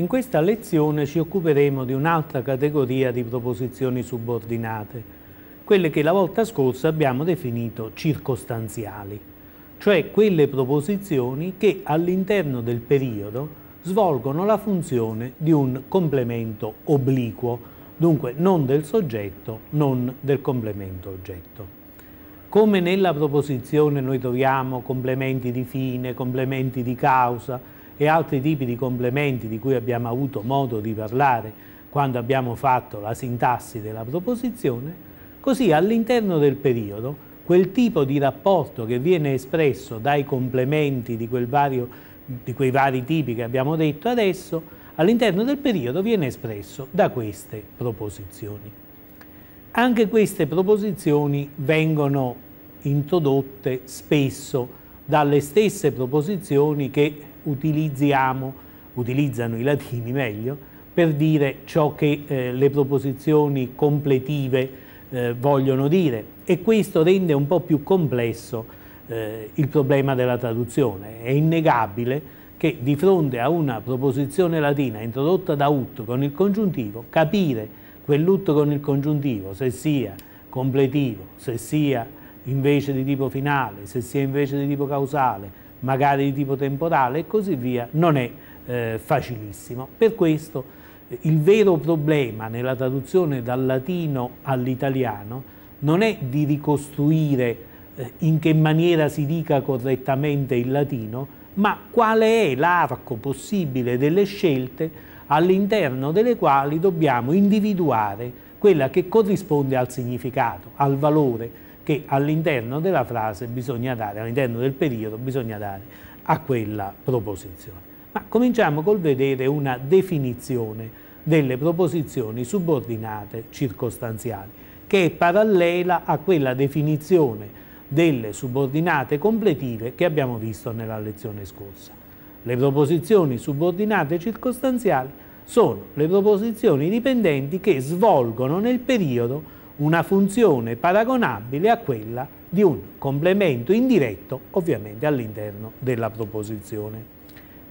In questa lezione ci occuperemo di un'altra categoria di proposizioni subordinate, quelle che la volta scorsa abbiamo definito circostanziali, cioè quelle proposizioni che all'interno del periodo svolgono la funzione di un complemento obliquo, dunque non del soggetto, non del complemento oggetto. Come nella proposizione noi troviamo complementi di fine, complementi di causa, e altri tipi di complementi di cui abbiamo avuto modo di parlare quando abbiamo fatto la sintassi della proposizione, così all'interno del periodo quel tipo di rapporto che viene espresso dai complementi di, vario, di quei vari tipi che abbiamo detto adesso, all'interno del periodo viene espresso da queste proposizioni. Anche queste proposizioni vengono introdotte spesso dalle stesse proposizioni che utilizziamo, utilizzano i latini meglio, per dire ciò che eh, le proposizioni completive eh, vogliono dire e questo rende un po' più complesso eh, il problema della traduzione. È innegabile che di fronte a una proposizione latina introdotta da ut con il congiuntivo, capire quell'ut con il congiuntivo, se sia completivo, se sia invece di tipo finale, se sia invece di tipo causale, magari di tipo temporale e così via, non è eh, facilissimo. Per questo eh, il vero problema nella traduzione dal latino all'italiano non è di ricostruire eh, in che maniera si dica correttamente il latino, ma qual è l'arco possibile delle scelte all'interno delle quali dobbiamo individuare quella che corrisponde al significato, al valore, che all'interno della frase bisogna dare, all'interno del periodo bisogna dare a quella proposizione. Ma cominciamo col vedere una definizione delle proposizioni subordinate circostanziali, che è parallela a quella definizione delle subordinate completive che abbiamo visto nella lezione scorsa. Le proposizioni subordinate circostanziali sono le proposizioni dipendenti che svolgono nel periodo una funzione paragonabile a quella di un complemento indiretto ovviamente all'interno della proposizione.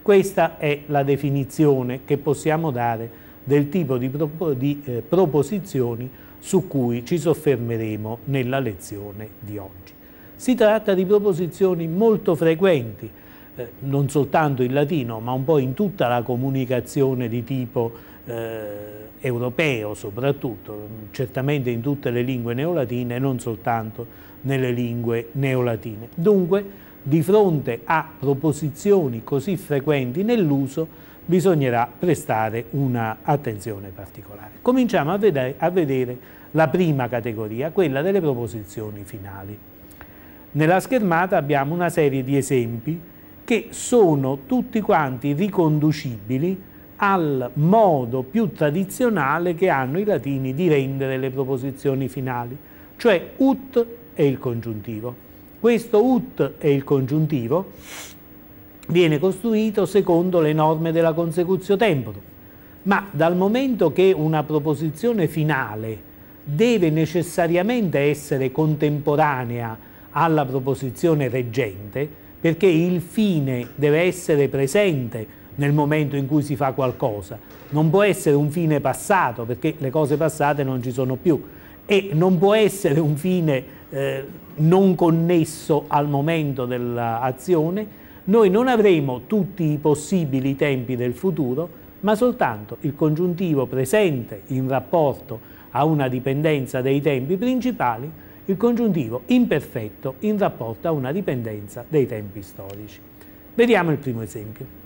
Questa è la definizione che possiamo dare del tipo di, propo di eh, proposizioni su cui ci soffermeremo nella lezione di oggi. Si tratta di proposizioni molto frequenti, eh, non soltanto in latino, ma un po' in tutta la comunicazione di tipo eh, europeo soprattutto, certamente in tutte le lingue neolatine e non soltanto nelle lingue neolatine. Dunque, di fronte a proposizioni così frequenti nell'uso, bisognerà prestare un'attenzione particolare. Cominciamo a vedere, a vedere la prima categoria, quella delle proposizioni finali. Nella schermata abbiamo una serie di esempi che sono tutti quanti riconducibili al modo più tradizionale che hanno i latini di rendere le proposizioni finali, cioè ut è il congiuntivo. Questo ut è il congiuntivo viene costruito secondo le norme della consecutio temporum, ma dal momento che una proposizione finale deve necessariamente essere contemporanea alla proposizione reggente, perché il fine deve essere presente nel momento in cui si fa qualcosa. Non può essere un fine passato, perché le cose passate non ci sono più. E non può essere un fine eh, non connesso al momento dell'azione. Noi non avremo tutti i possibili tempi del futuro, ma soltanto il congiuntivo presente in rapporto a una dipendenza dei tempi principali, il congiuntivo imperfetto in rapporto a una dipendenza dei tempi storici. Vediamo il primo esempio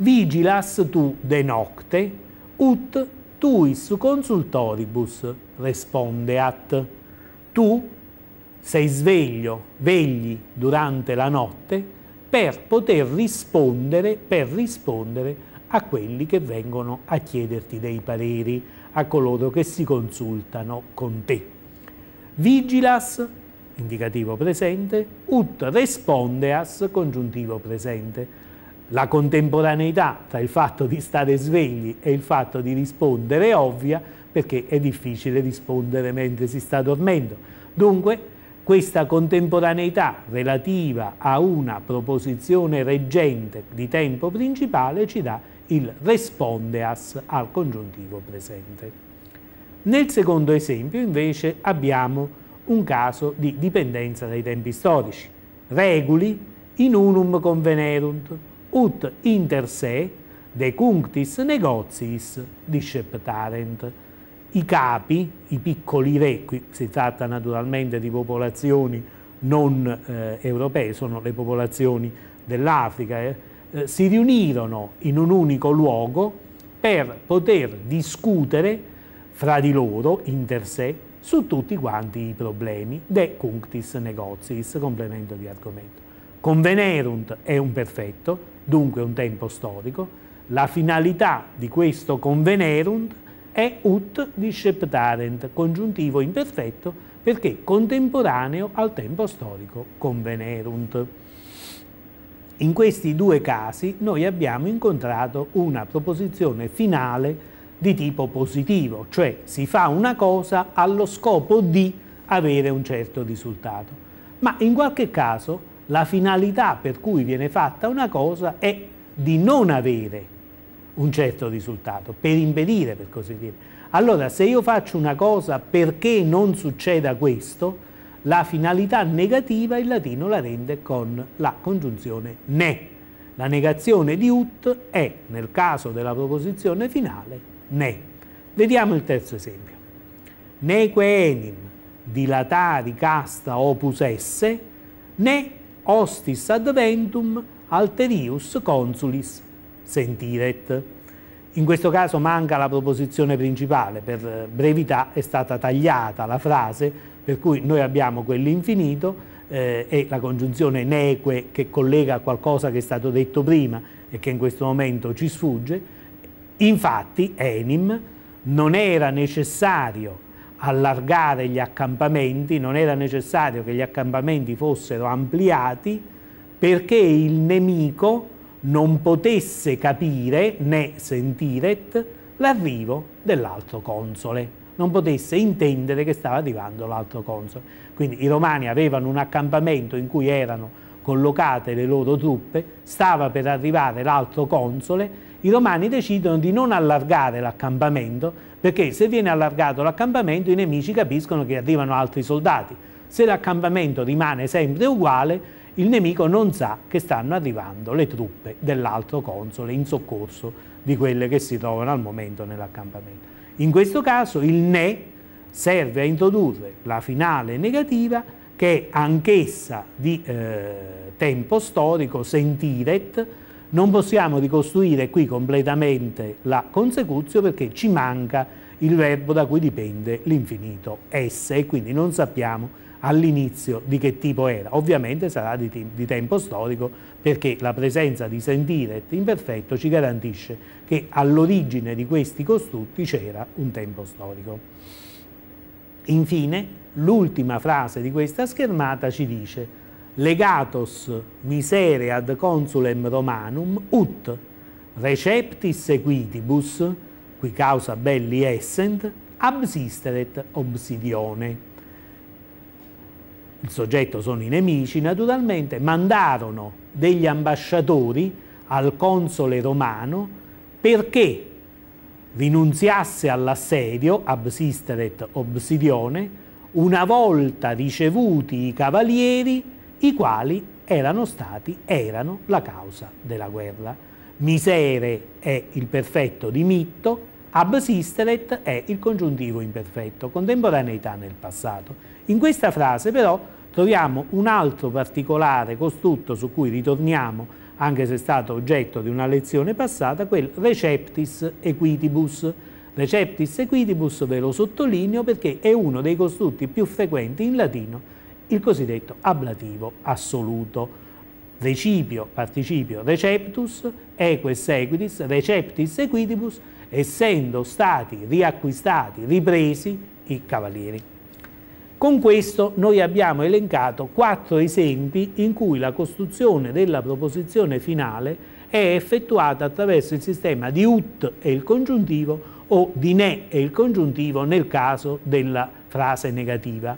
vigilas tu de nocte, ut tuis consultoribus respondeat. Tu sei sveglio, vegli durante la notte per poter rispondere, per rispondere a quelli che vengono a chiederti dei pareri, a coloro che si consultano con te. Vigilas, indicativo presente, ut respondeas, congiuntivo presente la contemporaneità tra il fatto di stare svegli e il fatto di rispondere è ovvia perché è difficile rispondere mentre si sta dormendo. Dunque questa contemporaneità relativa a una proposizione reggente di tempo principale ci dà il respondeas al congiuntivo presente. Nel secondo esempio invece abbiamo un caso di dipendenza dai tempi storici. Reguli in unum convenerunt, ut inter se de cunctis negoziis disceptarent. I capi, i piccoli re, qui si tratta naturalmente di popolazioni non eh, europee, sono le popolazioni dell'Africa, eh, eh, si riunirono in un unico luogo per poter discutere fra di loro, inter sé, su tutti quanti i problemi de cunctis negoziis, complemento di argomento. Convenerunt è un perfetto, dunque un tempo storico, la finalità di questo convenerunt è ut disceptarent, congiuntivo imperfetto perché contemporaneo al tempo storico convenerunt. In questi due casi noi abbiamo incontrato una proposizione finale di tipo positivo, cioè si fa una cosa allo scopo di avere un certo risultato. Ma in qualche caso la finalità per cui viene fatta una cosa è di non avere un certo risultato, per impedire, per così dire. Allora, se io faccio una cosa perché non succeda questo, la finalità negativa il latino la rende con la congiunzione ne. La negazione di ut è, nel caso della proposizione finale, ne. Vediamo il terzo esempio. Neque enim dilatari casta opus esse, ne hostis adventum alterius consulis sentiret. In questo caso manca la proposizione principale, per brevità è stata tagliata la frase, per cui noi abbiamo quell'infinito eh, e la congiunzione neque che collega a qualcosa che è stato detto prima e che in questo momento ci sfugge. Infatti, enim, non era necessario allargare gli accampamenti, non era necessario che gli accampamenti fossero ampliati perché il nemico non potesse capire né sentire l'arrivo dell'altro console, non potesse intendere che stava arrivando l'altro console. Quindi i romani avevano un accampamento in cui erano collocate le loro truppe, stava per arrivare l'altro console, i romani decidono di non allargare l'accampamento perché se viene allargato l'accampamento i nemici capiscono che arrivano altri soldati. Se l'accampamento rimane sempre uguale, il nemico non sa che stanno arrivando le truppe dell'altro console in soccorso di quelle che si trovano al momento nell'accampamento. In questo caso il ne serve a introdurre la finale negativa che è anch'essa di eh, tempo storico sentiret non possiamo ricostruire qui completamente la consecuzio perché ci manca il verbo da cui dipende l'infinito S e quindi non sappiamo all'inizio di che tipo era. Ovviamente sarà di, di, tempo storico perché la presenza di sentire imperfetto ci garantisce che all'origine di questi costrutti c'era un tempo storico. Infine, l'ultima frase di questa schermata ci dice legatos misere ad consulem romanum ut receptis equitibus qui causa belli essent absisteret obsidione il soggetto sono i nemici naturalmente mandarono degli ambasciatori al console romano perché rinunziasse all'assedio absisteret obsidione una volta ricevuti i cavalieri i quali erano stati, erano la causa della guerra. Misere è il perfetto di Mitto, absisteret è il congiuntivo imperfetto, contemporaneità nel passato. In questa frase però troviamo un altro particolare costrutto su cui ritorniamo, anche se è stato oggetto di una lezione passata, quel receptis equitibus. Receptis equitibus ve lo sottolineo perché è uno dei costrutti più frequenti in latino il cosiddetto ablativo assoluto. Recipio, participio, receptus, eques equitis, receptis equitibus, essendo stati riacquistati, ripresi i cavalieri. Con questo noi abbiamo elencato quattro esempi in cui la costruzione della proposizione finale è effettuata attraverso il sistema di ut e il congiuntivo o di ne e il congiuntivo nel caso della frase negativa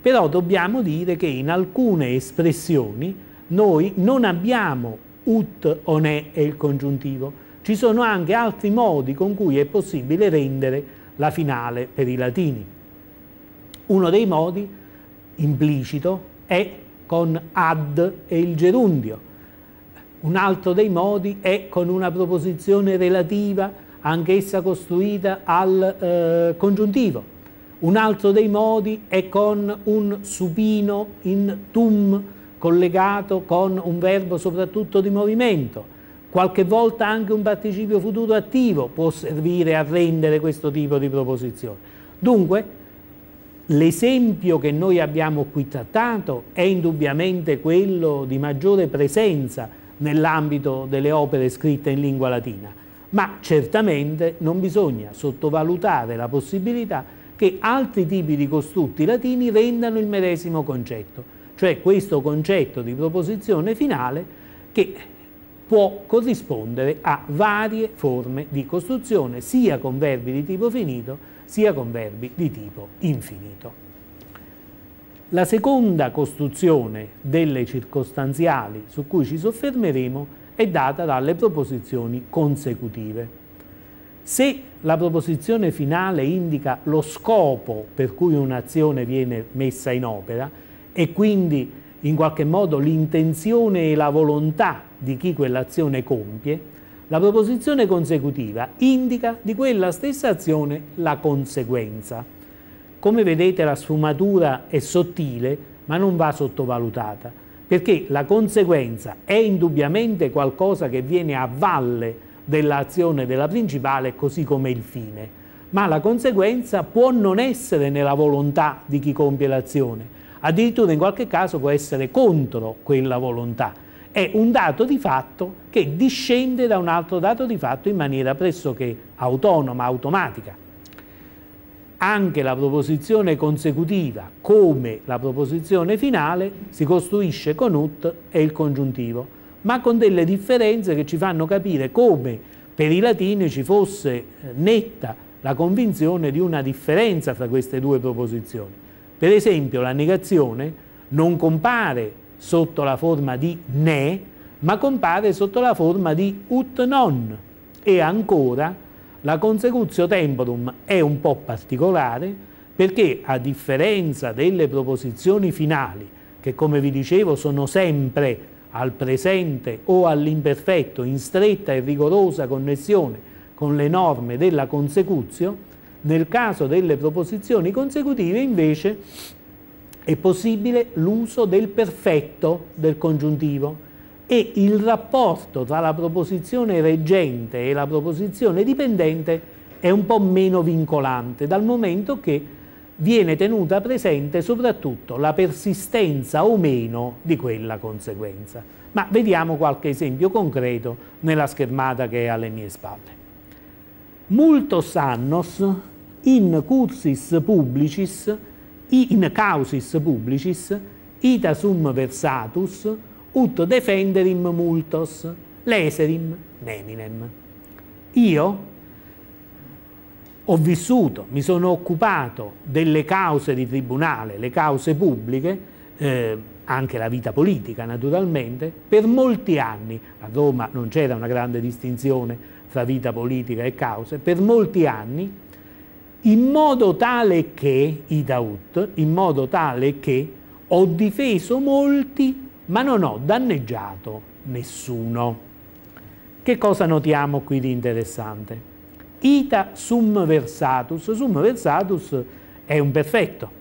però dobbiamo dire che in alcune espressioni noi non abbiamo ut o ne è il congiuntivo, ci sono anche altri modi con cui è possibile rendere la finale per i latini. Uno dei modi implicito è con ad e il gerundio, un altro dei modi è con una proposizione relativa, anch'essa costruita al eh, congiuntivo. Un altro dei modi è con un supino in tum collegato con un verbo soprattutto di movimento. Qualche volta anche un participio futuro attivo può servire a rendere questo tipo di proposizione. Dunque, l'esempio che noi abbiamo qui trattato è indubbiamente quello di maggiore presenza nell'ambito delle opere scritte in lingua latina, ma certamente non bisogna sottovalutare la possibilità che altri tipi di costrutti latini rendano il medesimo concetto, cioè questo concetto di proposizione finale che può corrispondere a varie forme di costruzione, sia con verbi di tipo finito, sia con verbi di tipo infinito. La seconda costruzione delle circostanziali su cui ci soffermeremo è data dalle proposizioni consecutive. Se la proposizione finale indica lo scopo per cui un'azione viene messa in opera e quindi in qualche modo l'intenzione e la volontà di chi quell'azione compie, la proposizione consecutiva indica di quella stessa azione la conseguenza. Come vedete la sfumatura è sottile ma non va sottovalutata, perché la conseguenza è indubbiamente qualcosa che viene a valle dell'azione della principale così come il fine, ma la conseguenza può non essere nella volontà di chi compie l'azione, addirittura in qualche caso può essere contro quella volontà. È un dato di fatto che discende da un altro dato di fatto in maniera pressoché autonoma, automatica. Anche la proposizione consecutiva, come la proposizione finale, si costruisce con ut e il congiuntivo ma con delle differenze che ci fanno capire come per i latini ci fosse eh, netta la convinzione di una differenza fra queste due proposizioni. Per esempio la negazione non compare sotto la forma di ne, ma compare sotto la forma di ut non. E ancora la consecutio temporum è un po' particolare perché a differenza delle proposizioni finali, che come vi dicevo sono sempre al presente o all'imperfetto in stretta e rigorosa connessione con le norme della consecuzio, nel caso delle proposizioni consecutive invece è possibile l'uso del perfetto del congiuntivo e il rapporto tra la proposizione reggente e la proposizione dipendente è un po' meno vincolante dal momento che viene tenuta presente soprattutto la persistenza o meno di quella conseguenza. Ma vediamo qualche esempio concreto nella schermata che è alle mie spalle. Multos annos in cursis publicis, in causis publicis, ita sum versatus, ut defenderim multos, leserim neminem. Io, ho vissuto, mi sono occupato delle cause di tribunale, le cause pubbliche, eh, anche la vita politica naturalmente, per molti anni, a Roma non c'era una grande distinzione tra vita politica e cause, per molti anni, in modo tale che, Idaut, in modo tale che ho difeso molti, ma non ho danneggiato nessuno. Che cosa notiamo qui di interessante? ita sum versatus, sum versatus è un perfetto.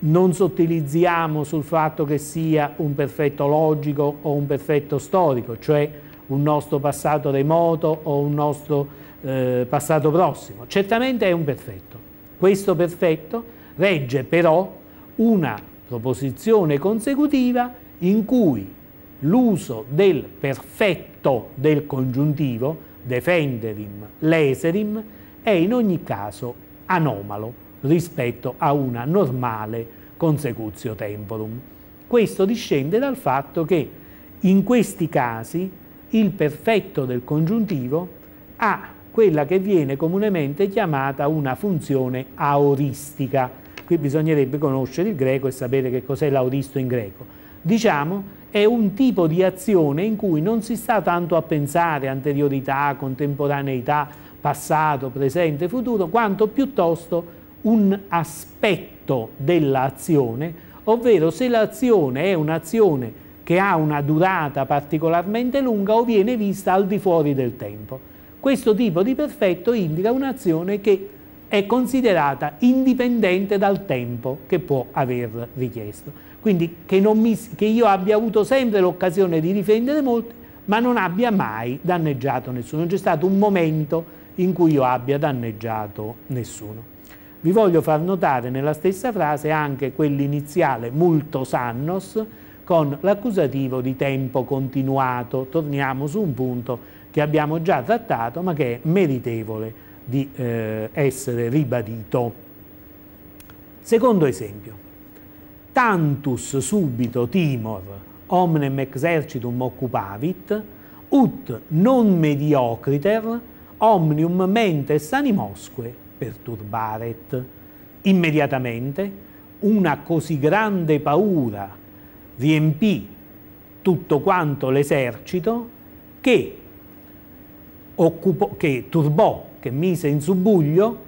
Non sottilizziamo sul fatto che sia un perfetto logico o un perfetto storico, cioè un nostro passato remoto o un nostro eh, passato prossimo. Certamente è un perfetto. Questo perfetto regge però una proposizione consecutiva in cui l'uso del perfetto del congiuntivo defenderim, leserim, è in ogni caso anomalo rispetto a una normale consecutio temporum. Questo discende dal fatto che in questi casi il perfetto del congiuntivo ha quella che viene comunemente chiamata una funzione aoristica. Qui bisognerebbe conoscere il greco e sapere che cos'è l'auristo in greco. Diciamo che è un tipo di azione in cui non si sta tanto a pensare anteriorità, contemporaneità, passato, presente, futuro, quanto piuttosto un aspetto dell'azione, ovvero se l'azione è un'azione che ha una durata particolarmente lunga o viene vista al di fuori del tempo. Questo tipo di perfetto indica un'azione che è considerata indipendente dal tempo che può aver richiesto. Quindi che, mi, che io abbia avuto sempre l'occasione di difendere molti, ma non abbia mai danneggiato nessuno. Non c'è stato un momento in cui io abbia danneggiato nessuno. Vi voglio far notare nella stessa frase anche quell'iniziale multo sannos con l'accusativo di tempo continuato. Torniamo su un punto che abbiamo già trattato ma che è meritevole di eh, essere ribadito. Secondo esempio tantus subito timor omnem exercitum occupavit, ut non mediocriter omnium mentes animosque perturbaret. Immediatamente una così grande paura riempì tutto quanto l'esercito che, che turbò, che mise in subbuglio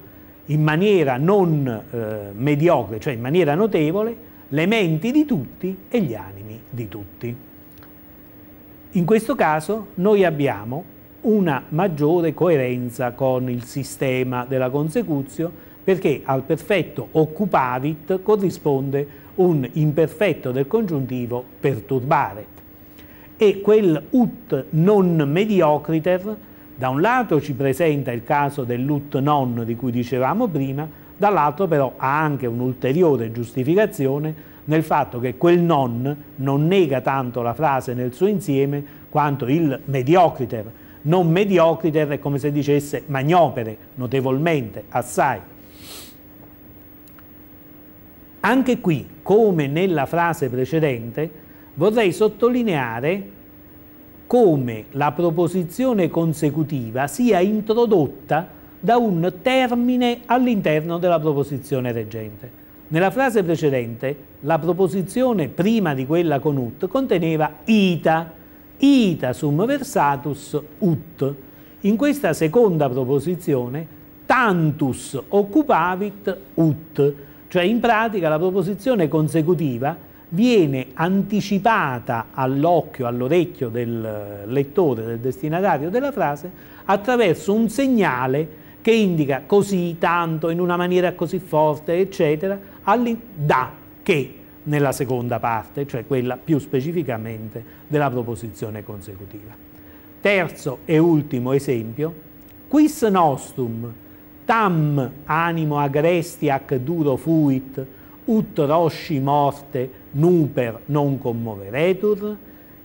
in maniera non eh, mediocre, cioè in maniera notevole, le menti di tutti e gli animi di tutti. In questo caso noi abbiamo una maggiore coerenza con il sistema della consecuzio perché al perfetto occupavit corrisponde un imperfetto del congiuntivo perturbare e quel ut non mediocriter da un lato ci presenta il caso dell'ut non di cui dicevamo prima, dall'altro però ha anche un'ulteriore giustificazione nel fatto che quel non non nega tanto la frase nel suo insieme quanto il mediocriter. Non mediocriter è come se dicesse magnopere, notevolmente, assai. Anche qui, come nella frase precedente, vorrei sottolineare come la proposizione consecutiva sia introdotta da un termine all'interno della proposizione reggente. Nella frase precedente la proposizione prima di quella con ut conteneva ita, ita sum versatus ut. In questa seconda proposizione tantus occupavit ut, cioè in pratica la proposizione consecutiva viene anticipata all'occhio, all'orecchio del lettore, del destinatario della frase, attraverso un segnale che indica così tanto, in una maniera così forte, eccetera, da che nella seconda parte, cioè quella più specificamente della proposizione consecutiva. Terzo e ultimo esempio, quis nostum tam animo agresti ac duro fuit, ut rosci morte nuper non commoveretur?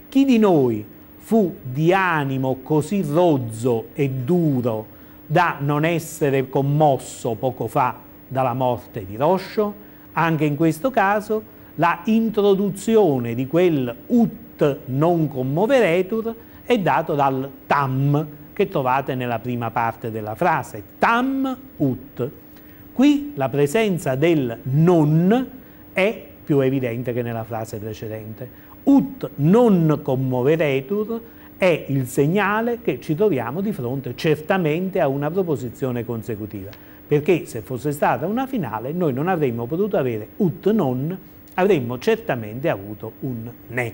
Chi di noi fu di animo così rozzo e duro da non essere commosso poco fa dalla morte di Roscio, anche in questo caso la introduzione di quel ut non commoveretur è dato dal tam che trovate nella prima parte della frase, tam ut. Qui la presenza del non è più evidente che nella frase precedente. Ut non commoveretur è il segnale che ci troviamo di fronte certamente a una proposizione consecutiva, perché se fosse stata una finale noi non avremmo potuto avere ut non, avremmo certamente avuto un ne.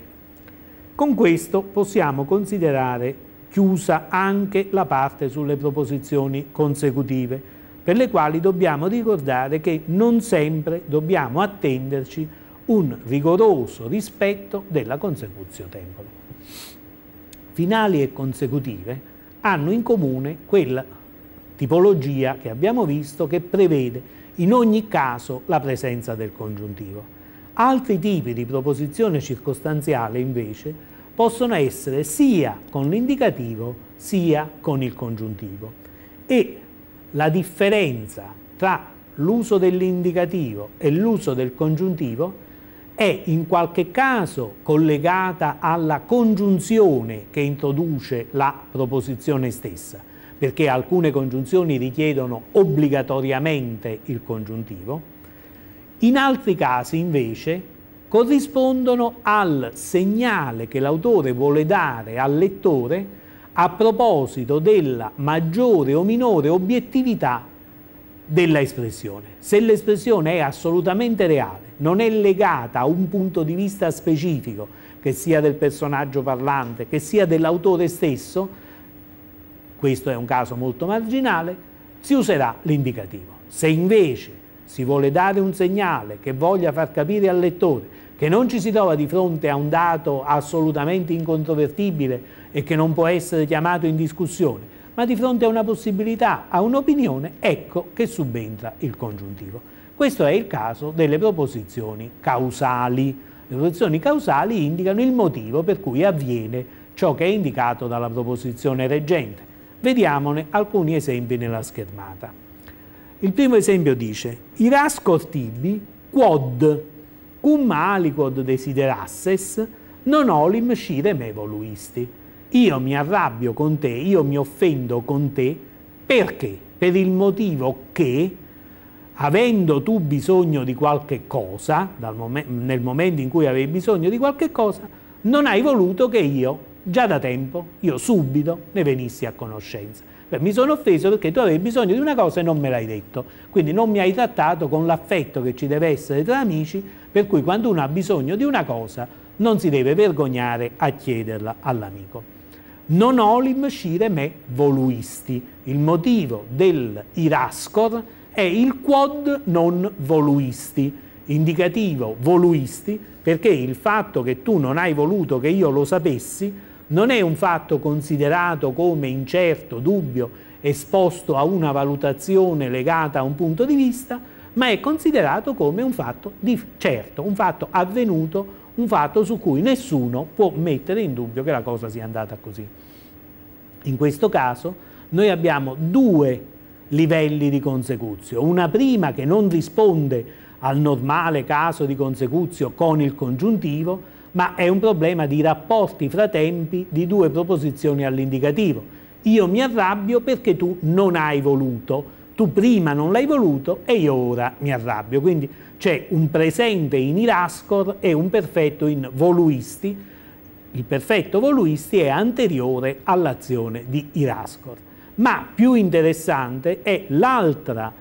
Con questo possiamo considerare chiusa anche la parte sulle proposizioni consecutive, per le quali dobbiamo ricordare che non sempre dobbiamo attenderci un rigoroso rispetto della consecutio temporum finali e consecutive hanno in comune quella tipologia che abbiamo visto che prevede in ogni caso la presenza del congiuntivo. Altri tipi di proposizione circostanziale invece possono essere sia con l'indicativo sia con il congiuntivo e la differenza tra l'uso dell'indicativo e l'uso del congiuntivo è è in qualche caso collegata alla congiunzione che introduce la proposizione stessa, perché alcune congiunzioni richiedono obbligatoriamente il congiuntivo, in altri casi invece corrispondono al segnale che l'autore vuole dare al lettore a proposito della maggiore o minore obiettività dell'espressione. Se l'espressione è assolutamente reale, non è legata a un punto di vista specifico, che sia del personaggio parlante, che sia dell'autore stesso, questo è un caso molto marginale, si userà l'indicativo. Se invece si vuole dare un segnale che voglia far capire al lettore che non ci si trova di fronte a un dato assolutamente incontrovertibile e che non può essere chiamato in discussione, ma di fronte a una possibilità, a un'opinione, ecco che subentra il congiuntivo. Questo è il caso delle proposizioni causali. Le proposizioni causali indicano il motivo per cui avviene ciò che è indicato dalla proposizione reggente. Vediamone alcuni esempi nella schermata. Il primo esempio dice «Iras cortibi quod cum aliquod desiderasses non olim scirem evoluisti. Io mi arrabbio con te, io mi offendo con te, perché? Per il motivo che avendo tu bisogno di qualche cosa, mom nel momento in cui avevi bisogno di qualche cosa, non hai voluto che io, già da tempo, io subito ne venissi a conoscenza. Beh, mi sono offeso perché tu avevi bisogno di una cosa e non me l'hai detto, quindi non mi hai trattato con l'affetto che ci deve essere tra amici, per cui quando uno ha bisogno di una cosa non si deve vergognare a chiederla all'amico. Non olim scire me voluisti. Il motivo del irascor è il quod non voluisti, indicativo voluisti, perché il fatto che tu non hai voluto che io lo sapessi non è un fatto considerato come incerto, dubbio, esposto a una valutazione legata a un punto di vista, ma è considerato come un fatto di, certo, un fatto avvenuto, un fatto su cui nessuno può mettere in dubbio che la cosa sia andata così. In questo caso noi abbiamo due livelli di consecuzio. Una prima che non risponde al normale caso di consecuzio con il congiuntivo, ma è un problema di rapporti fra tempi di due proposizioni all'indicativo. Io mi arrabbio perché tu non hai voluto, tu prima non l'hai voluto e io ora mi arrabbio. Quindi c'è un presente in Irascor e un perfetto in Voluisti. Il perfetto Voluisti è anteriore all'azione di Irascor ma più interessante è l'altra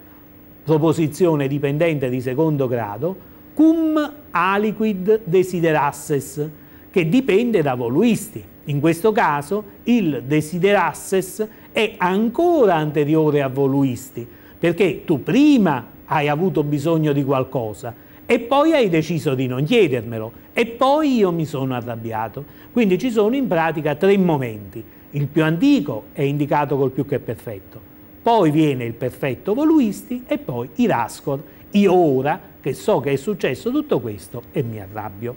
proposizione dipendente di secondo grado, cum aliquid desiderasses, che dipende da voluisti. In questo caso il desiderasses è ancora anteriore a voluisti, perché tu prima hai avuto bisogno di qualcosa e poi hai deciso di non chiedermelo e poi io mi sono arrabbiato. Quindi ci sono in pratica tre momenti il più antico è indicato col più che perfetto. Poi viene il perfetto voluisti e poi i rascor. Io ora che so che è successo tutto questo e mi arrabbio.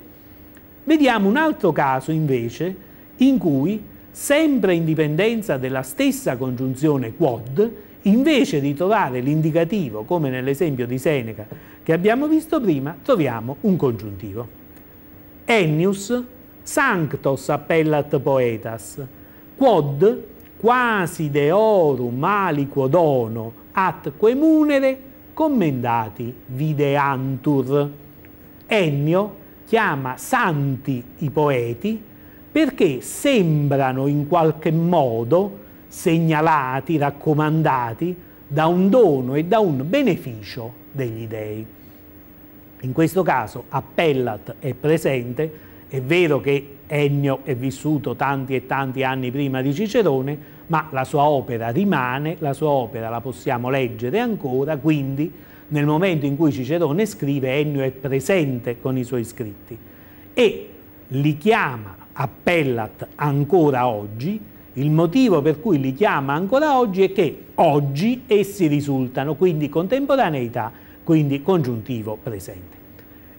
Vediamo un altro caso invece in cui, sempre in dipendenza della stessa congiunzione quod, invece di trovare l'indicativo, come nell'esempio di Seneca che abbiamo visto prima, troviamo un congiuntivo. Ennius sanctos appellat poetas, quod quasi deorum aliquo dono atque munere commendati videantur. Ennio chiama santi i poeti perché sembrano in qualche modo segnalati, raccomandati da un dono e da un beneficio degli dei. In questo caso appellat è presente, è vero che Ennio è vissuto tanti e tanti anni prima di Cicerone, ma la sua opera rimane, la sua opera la possiamo leggere ancora, quindi nel momento in cui Cicerone scrive Ennio è presente con i suoi scritti e li chiama appellat ancora oggi, il motivo per cui li chiama ancora oggi è che oggi essi risultano, quindi contemporaneità, quindi congiuntivo presente.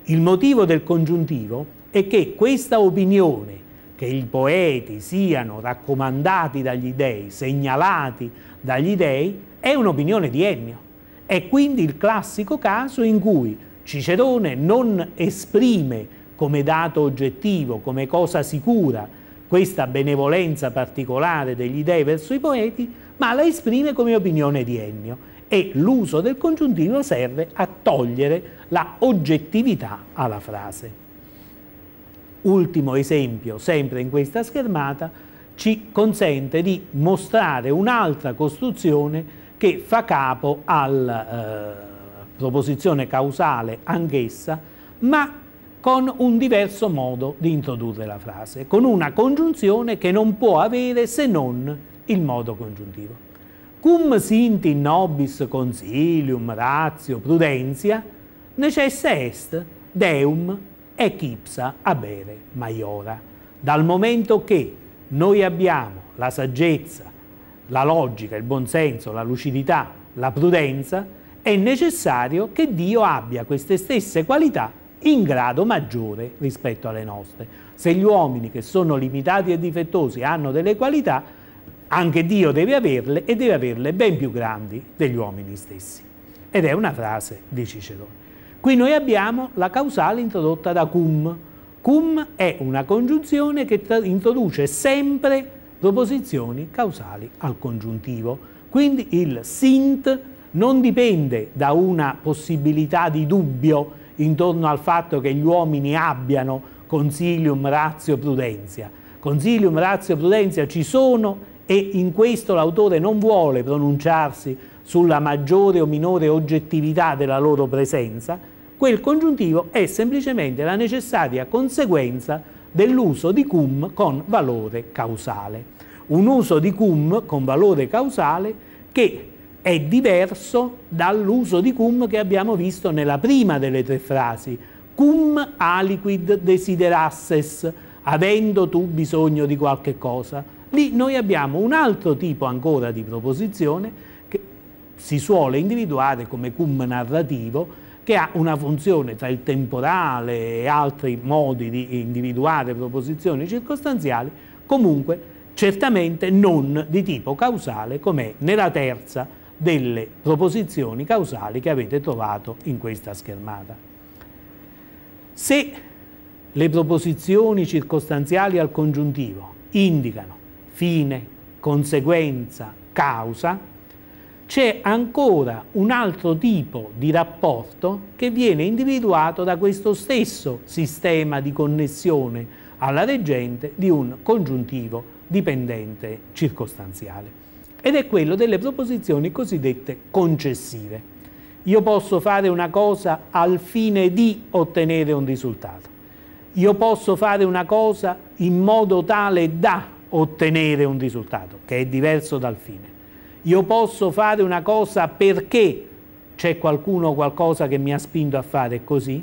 Il motivo del congiuntivo è che questa opinione che i poeti siano raccomandati dagli dèi, segnalati dagli dèi, è un'opinione di Ennio. È quindi il classico caso in cui Cicerone non esprime come dato oggettivo, come cosa sicura, questa benevolenza particolare degli dèi verso i poeti, ma la esprime come opinione di Ennio e l'uso del congiuntivo serve a togliere la oggettività alla frase ultimo esempio sempre in questa schermata, ci consente di mostrare un'altra costruzione che fa capo alla eh, proposizione causale anch'essa, ma con un diverso modo di introdurre la frase, con una congiunzione che non può avere se non il modo congiuntivo. Cum sinti nobis consilium ratio prudentia, necessa est deum echipsa abere maiora. Dal momento che noi abbiamo la saggezza, la logica, il buonsenso, la lucidità, la prudenza, è necessario che Dio abbia queste stesse qualità in grado maggiore rispetto alle nostre. Se gli uomini che sono limitati e difettosi hanno delle qualità, anche Dio deve averle e deve averle ben più grandi degli uomini stessi. Ed è una frase di Cicerone. Qui noi abbiamo la causale introdotta da cum. Cum è una congiunzione che introduce sempre proposizioni causali al congiuntivo. Quindi il sint non dipende da una possibilità di dubbio intorno al fatto che gli uomini abbiano consilium, ratio, prudenza. Consilium, ratio, prudenza ci sono e in questo l'autore non vuole pronunciarsi sulla maggiore o minore oggettività della loro presenza, Quel congiuntivo è semplicemente la necessaria conseguenza dell'uso di cum con valore causale. Un uso di cum con valore causale che è diverso dall'uso di cum che abbiamo visto nella prima delle tre frasi. Cum aliquid desiderasses, avendo tu bisogno di qualche cosa. Lì noi abbiamo un altro tipo ancora di proposizione che si suole individuare come cum narrativo, che ha una funzione tra il temporale e altri modi di individuare proposizioni circostanziali, comunque certamente non di tipo causale come nella terza delle proposizioni causali che avete trovato in questa schermata. Se le proposizioni circostanziali al congiuntivo indicano fine, conseguenza, causa, c'è ancora un altro tipo di rapporto che viene individuato da questo stesso sistema di connessione alla reggente di un congiuntivo dipendente circostanziale ed è quello delle proposizioni cosiddette concessive. Io posso fare una cosa al fine di ottenere un risultato. Io posso fare una cosa in modo tale da ottenere un risultato, che è diverso dal fine io posso fare una cosa perché c'è qualcuno o qualcosa che mi ha spinto a fare così.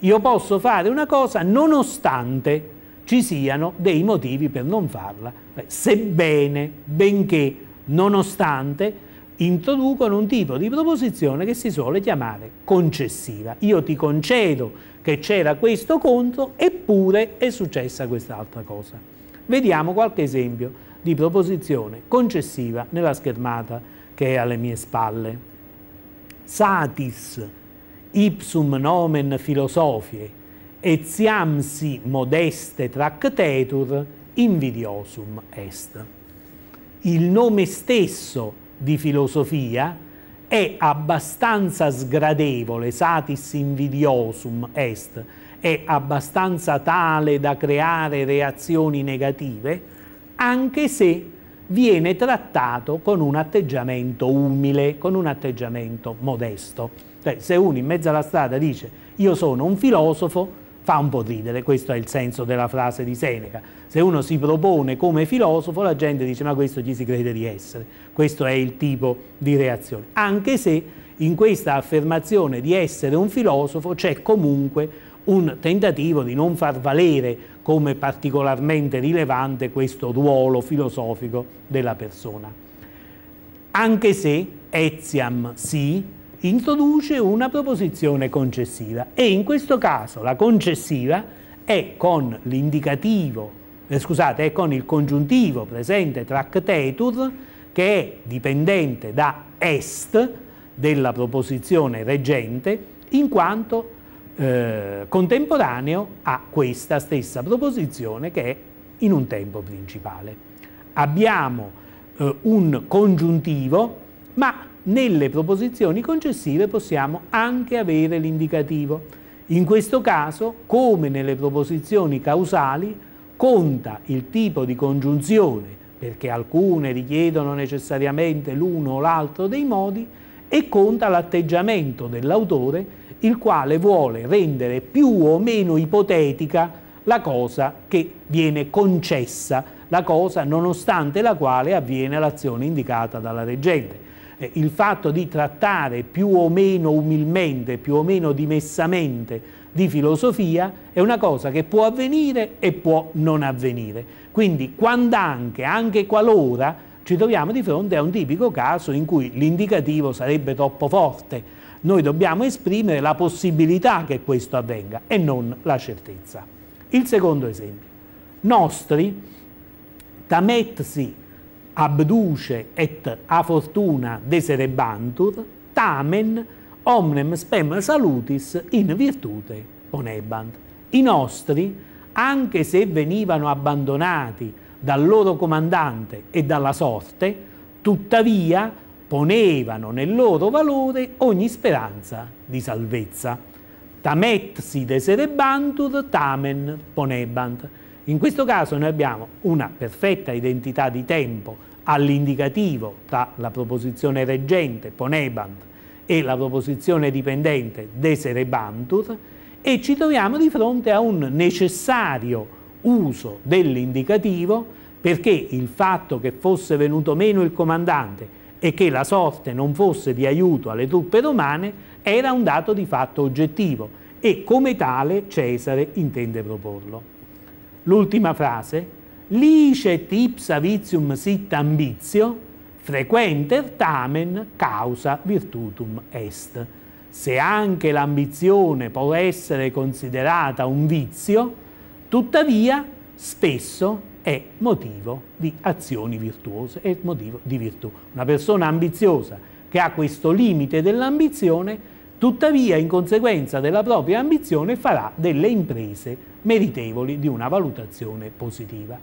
Io posso fare una cosa nonostante ci siano dei motivi per non farla. Eh, sebbene, benché, nonostante, introducono un tipo di proposizione che si suole chiamare concessiva. Io ti concedo che c'era questo contro, eppure è successa quest'altra cosa. Vediamo qualche esempio di proposizione concessiva nella schermata che è alle mie spalle. Satis ipsum nomen filosofie, etiamsi modeste tractetur invidiosum est. Il nome stesso di filosofia è abbastanza sgradevole, satis invidiosum est, è abbastanza tale da creare reazioni negative, anche se viene trattato con un atteggiamento umile, con un atteggiamento modesto. Cioè, se uno in mezzo alla strada dice io sono un filosofo, fa un po' ridere, questo è il senso della frase di Seneca. Se uno si propone come filosofo, la gente dice ma questo gli si crede di essere? Questo è il tipo di reazione. Anche se in questa affermazione di essere un filosofo c'è comunque un tentativo di non far valere come particolarmente rilevante questo ruolo filosofico della persona. Anche se etiam si introduce una proposizione concessiva e in questo caso la concessiva è con l'indicativo, eh, scusate, è con il congiuntivo presente tractetur che è dipendente da est della proposizione reggente in quanto eh, contemporaneo a questa stessa proposizione che è in un tempo principale. Abbiamo eh, un congiuntivo, ma nelle proposizioni concessive possiamo anche avere l'indicativo. In questo caso, come nelle proposizioni causali, conta il tipo di congiunzione, perché alcune richiedono necessariamente l'uno o l'altro dei modi, e conta l'atteggiamento dell'autore il quale vuole rendere più o meno ipotetica la cosa che viene concessa, la cosa nonostante la quale avviene l'azione indicata dalla reggente. Eh, il fatto di trattare più o meno umilmente, più o meno dimessamente di filosofia è una cosa che può avvenire e può non avvenire. Quindi quando anche, anche qualora, ci troviamo di fronte a un tipico caso in cui l'indicativo sarebbe troppo forte, noi dobbiamo esprimere la possibilità che questo avvenga e non la certezza. Il secondo esempio. Nostri, tametsi abduce et a fortuna deserebantur, tamen omnem spem salutis in virtute ponebant. I nostri, anche se venivano abbandonati dal loro comandante e dalla sorte, tuttavia ponevano nel loro valore ogni speranza di salvezza. Tamet si deserebantur, tamen ponebant. In questo caso noi abbiamo una perfetta identità di tempo all'indicativo tra la proposizione reggente, ponebant, e la proposizione dipendente, deserebantur, e ci troviamo di fronte a un necessario uso dell'indicativo perché il fatto che fosse venuto meno il comandante e che la sorte non fosse di aiuto alle truppe romane era un dato di fatto oggettivo e come tale Cesare intende proporlo. L'ultima frase, licet ipsa vitium sit ambitio, frequenter tamen causa virtutum est. Se anche l'ambizione può essere considerata un vizio, tuttavia spesso è motivo di azioni virtuose, è motivo di virtù. Una persona ambiziosa che ha questo limite dell'ambizione, tuttavia in conseguenza della propria ambizione farà delle imprese meritevoli di una valutazione positiva.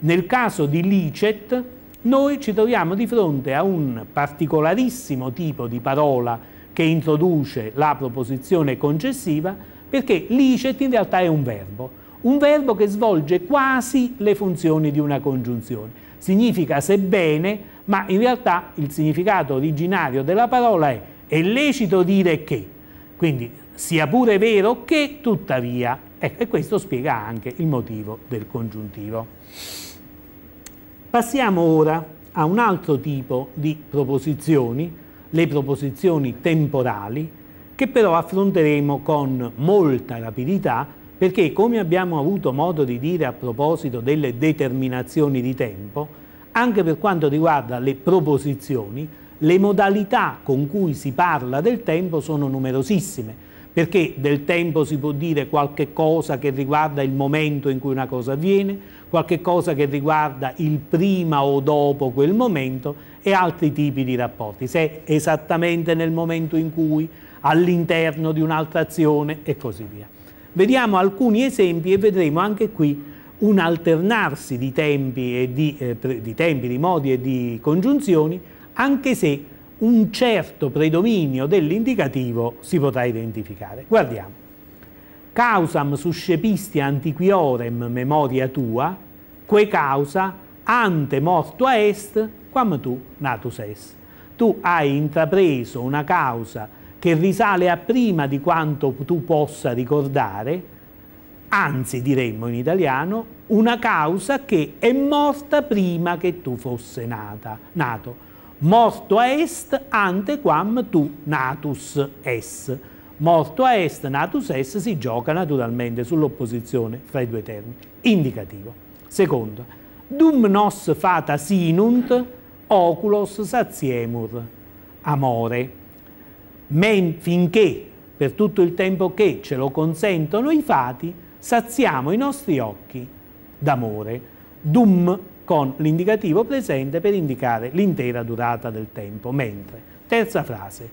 Nel caso di licet noi ci troviamo di fronte a un particolarissimo tipo di parola che introduce la proposizione concessiva perché licet in realtà è un verbo un verbo che svolge quasi le funzioni di una congiunzione. Significa sebbene, ma in realtà il significato originario della parola è è lecito dire che. Quindi sia pure vero che, tuttavia. Ecco, e questo spiega anche il motivo del congiuntivo. Passiamo ora a un altro tipo di proposizioni, le proposizioni temporali, che però affronteremo con molta rapidità perché come abbiamo avuto modo di dire a proposito delle determinazioni di tempo, anche per quanto riguarda le proposizioni, le modalità con cui si parla del tempo sono numerosissime, perché del tempo si può dire qualche cosa che riguarda il momento in cui una cosa avviene, qualche cosa che riguarda il prima o dopo quel momento e altri tipi di rapporti, se è esattamente nel momento in cui, all'interno di un'altra azione e così via. Vediamo alcuni esempi e vedremo anche qui un alternarsi di tempi, di, eh, di, tempi di modi e di congiunzioni, anche se un certo predominio dell'indicativo si potrà identificare. Guardiamo. Causam suscepisti antiquiorem memoria tua, que causa ante mortua est, quam tu natus est. Tu hai intrapreso una causa che risale a prima di quanto tu possa ricordare, anzi diremmo in italiano, una causa che è morta prima che tu fosse nata, nato. Morto a est ante quam tu natus es. Morto a est, natus est si gioca naturalmente sull'opposizione fra i due termini. Indicativo. Secondo, dum nos fata sinunt oculos saziemur amore men- finché per tutto il tempo che ce lo consentono i fati, saziamo i nostri occhi d'amore. Dum con l'indicativo presente per indicare l'intera durata del tempo. Mentre, terza frase,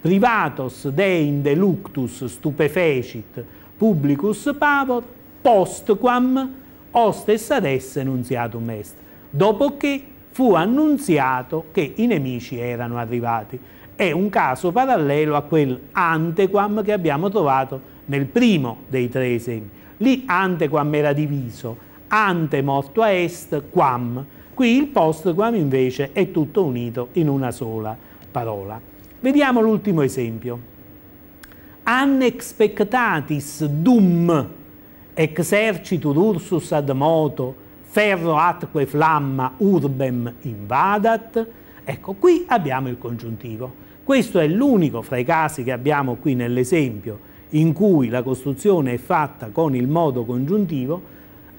privatos deinde luctus stupefecit publicus pavor postquam hostes ad esse nunziatum est. Dopo che fu annunziato che i nemici erano arrivati è un caso parallelo a quel antequam che abbiamo trovato nel primo dei tre esempi. Lì antequam era diviso, ante morto a est, quam. Qui il postquam invece è tutto unito in una sola parola. Vediamo l'ultimo esempio. Unexpectatis dum exercitur ursus ad moto ferro atque flamma urbem invadat. Ecco, qui abbiamo il congiuntivo. Questo è l'unico fra i casi che abbiamo qui nell'esempio in cui la costruzione è fatta con il modo congiuntivo,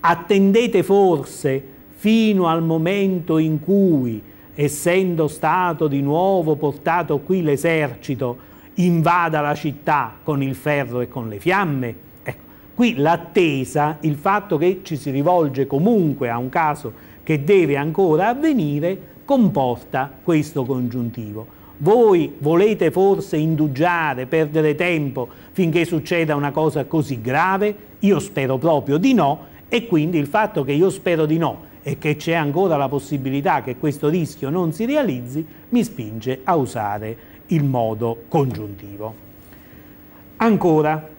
attendete forse fino al momento in cui, essendo stato di nuovo portato qui l'esercito, invada la città con il ferro e con le fiamme? Ecco, qui l'attesa, il fatto che ci si rivolge comunque a un caso che deve ancora avvenire, comporta questo congiuntivo. Voi volete forse indugiare, perdere tempo finché succeda una cosa così grave? Io spero proprio di no e quindi il fatto che io spero di no e che c'è ancora la possibilità che questo rischio non si realizzi mi spinge a usare il modo congiuntivo. Ancora,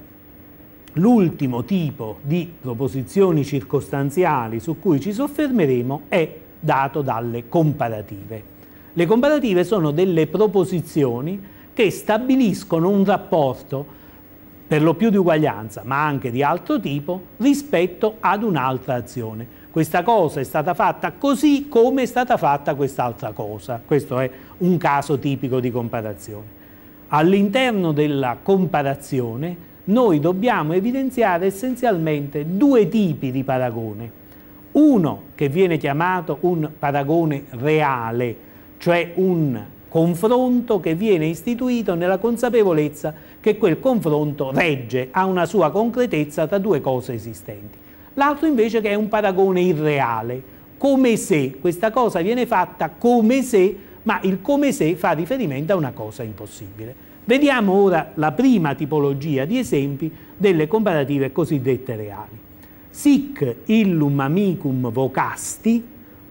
l'ultimo tipo di proposizioni circostanziali su cui ci soffermeremo è dato dalle comparative. Le comparative sono delle proposizioni che stabiliscono un rapporto per lo più di uguaglianza, ma anche di altro tipo, rispetto ad un'altra azione. Questa cosa è stata fatta così come è stata fatta quest'altra cosa. Questo è un caso tipico di comparazione. All'interno della comparazione noi dobbiamo evidenziare essenzialmente due tipi di paragone. Uno che viene chiamato un paragone reale, cioè un confronto che viene istituito nella consapevolezza che quel confronto regge, ha una sua concretezza tra due cose esistenti. L'altro invece che è un paragone irreale, come se questa cosa viene fatta come se, ma il come se fa riferimento a una cosa impossibile. Vediamo ora la prima tipologia di esempi delle comparative cosiddette reali. Sic illum amicum vocasti,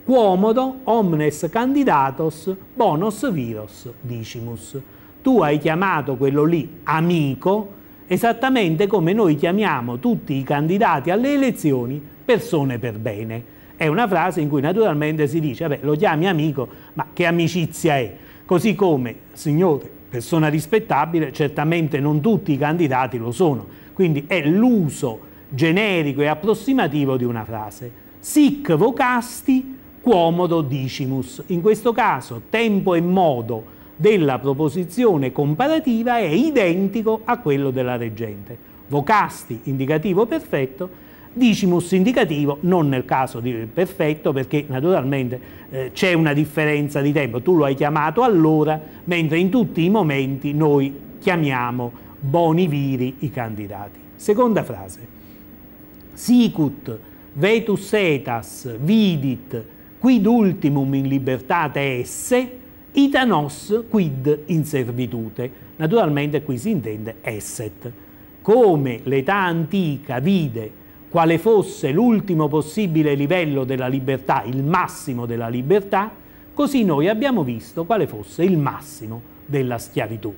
Quomodo omnes candidatos bonus virus dicimus. Tu hai chiamato quello lì amico, esattamente come noi chiamiamo tutti i candidati alle elezioni persone per bene. È una frase in cui naturalmente si dice, vabbè, lo chiami amico, ma che amicizia è? Così come, signore, persona rispettabile, certamente non tutti i candidati lo sono. Quindi è l'uso generico e approssimativo di una frase. Sic vocasti quomodo dicimus. In questo caso tempo e modo della proposizione comparativa è identico a quello della reggente. Vocasti indicativo perfetto, dicimus indicativo non nel caso di perfetto perché naturalmente eh, c'è una differenza di tempo. Tu lo hai chiamato allora, mentre in tutti i momenti noi chiamiamo boni viri i candidati. Seconda frase. Sicut vetus etas vidit quid ultimum in libertate esse, ita nos quid in servitute. Naturalmente qui si intende esset. Come l'età antica vide quale fosse l'ultimo possibile livello della libertà, il massimo della libertà, così noi abbiamo visto quale fosse il massimo della schiavitù.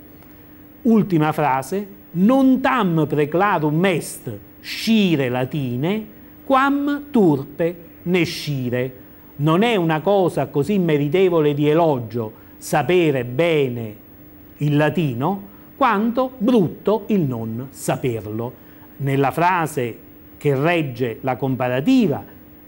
Ultima frase, non tam preclarum est scire latine, quam turpe ne scire non è una cosa così meritevole di elogio sapere bene il latino quanto brutto il non saperlo. Nella frase che regge la comparativa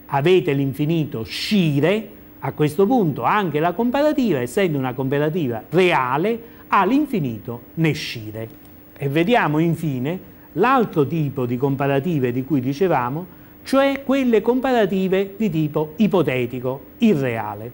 avete l'infinito scire, a questo punto anche la comparativa, essendo una comparativa reale, ha l'infinito ne scire. E vediamo infine l'altro tipo di comparative di cui dicevamo, cioè quelle comparative di tipo ipotetico, irreale.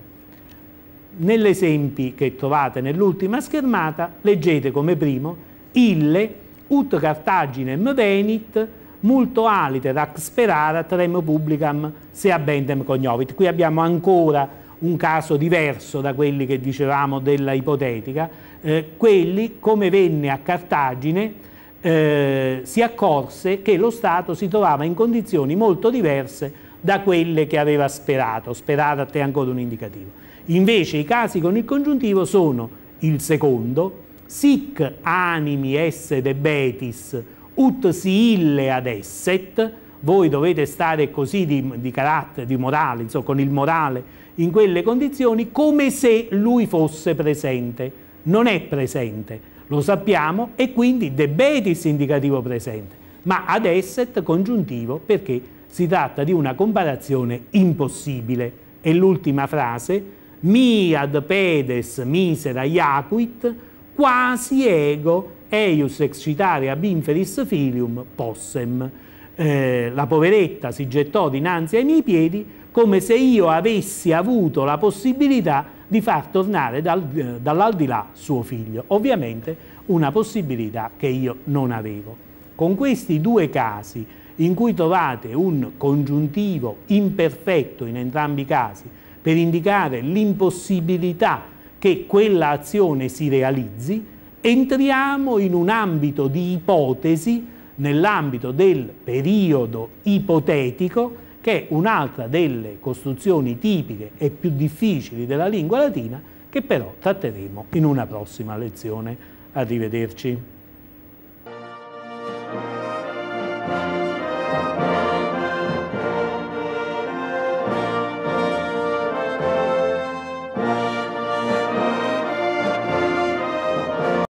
Negli esempi che trovate nell'ultima schermata leggete come primo ille ut Cartaginem venit multo aliter ac sperarat rem publicam se abendem cognovit. Qui abbiamo ancora un caso diverso da quelli che dicevamo della ipotetica, eh, quelli come venne a Cartagine eh, si accorse che lo Stato si trovava in condizioni molto diverse da quelle che aveva sperato. a te ancora un indicativo. Invece i casi con il congiuntivo sono il secondo, sic animi esse debetis, ut si ille ad esset, voi dovete stare così di, di carattere, di morale, insomma, con il morale in quelle condizioni, come se lui fosse presente non è presente, lo sappiamo, e quindi debetis indicativo presente, ma ad asset congiuntivo perché si tratta di una comparazione impossibile. E l'ultima frase, mi ad pedes misera iacuit, quasi ego eius excitare ab inferis filium possem. Eh, la poveretta si gettò dinanzi ai miei piedi come se io avessi avuto la possibilità di far tornare dal, eh, dall'aldilà suo figlio. Ovviamente una possibilità che io non avevo. Con questi due casi in cui trovate un congiuntivo imperfetto in entrambi i casi per indicare l'impossibilità che quella azione si realizzi, entriamo in un ambito di ipotesi nell'ambito del periodo ipotetico che è un'altra delle costruzioni tipiche e più difficili della lingua latina, che però tratteremo in una prossima lezione. Arrivederci.